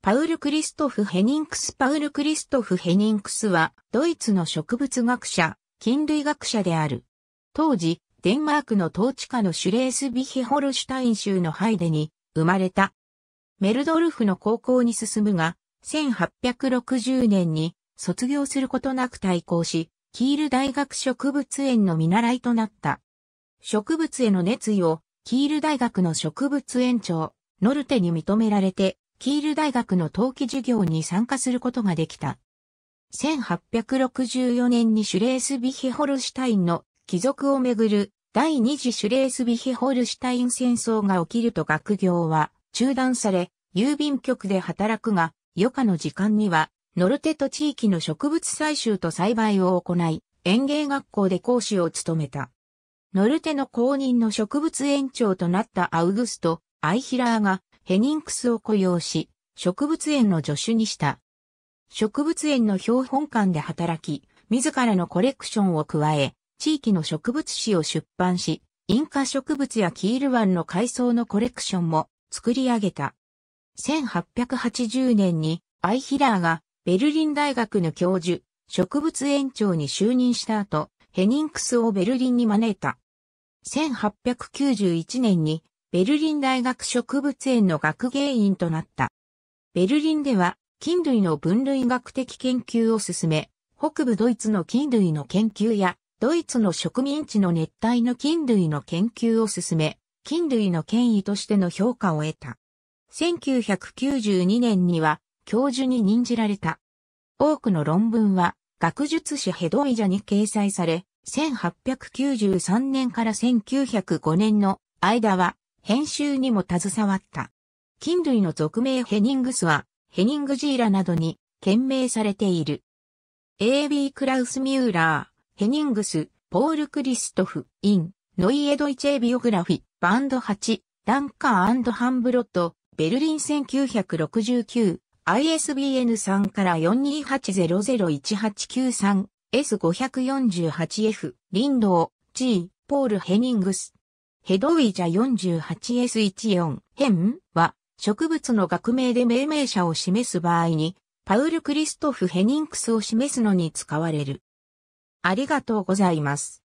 パウル・クリストフ・ヘニンクスパウル・クリストフ・ヘニンクスは、ドイツの植物学者、菌類学者である。当時、デンマークの統治下のシュレースビヒホルシュタイン州のハイデに生まれた。メルドルフの高校に進むが、1860年に卒業することなく対抗し、キール大学植物園の見習いとなった。植物への熱意を、キール大学の植物園長、ノルテに認められて、キール大学の冬季授業に参加することができた。1864年にシュレースビヒホルシュタインの貴族をめぐる第二次シュレースビヒホルシュタイン戦争が起きると学業は中断され、郵便局で働くが、余暇の時間には、ノルテと地域の植物採集と栽培を行い、園芸学校で講師を務めた。ノルテの公認の植物園長となったアウグスト・アイヒラーがヘニンクスを雇用し、植物園の助手にした。植物園の標本館で働き、自らのコレクションを加え、地域の植物誌を出版し、インカ植物やキール湾の海藻のコレクションも作り上げた。1880年にアイヒラーがベルリン大学の教授、植物園長に就任した後、ヘニンクスをベルリンに招いた。1891年にベルリン大学植物園の学芸員となった。ベルリンでは、菌類の分類学的研究を進め、北部ドイツの菌類の研究や、ドイツの植民地の熱帯の菌類の研究を進め、菌類の権威としての評価を得た。1992年には教授に任じられた。多くの論文は学術誌ヘドイジャに掲載され、1893年から1905年の間は編集にも携わった。菌類の俗名ヘニングスは、ヘニングジーラなどに、懸命されている。A.B. クラウス・ミューラー、ヘニングス、ポール・クリストフ、イン、ノイエドイチェビオグラフィ、バンド8、ダンカーハンブロット、ベルリン1969、ISBN 3から42800189 3 S548F、リンドー、G、ポール・ヘニングス、ヘドウィジャ 48S14 編は植物の学名で命名者を示す場合にパウル・クリストフ・ヘニンクスを示すのに使われる。ありがとうございます。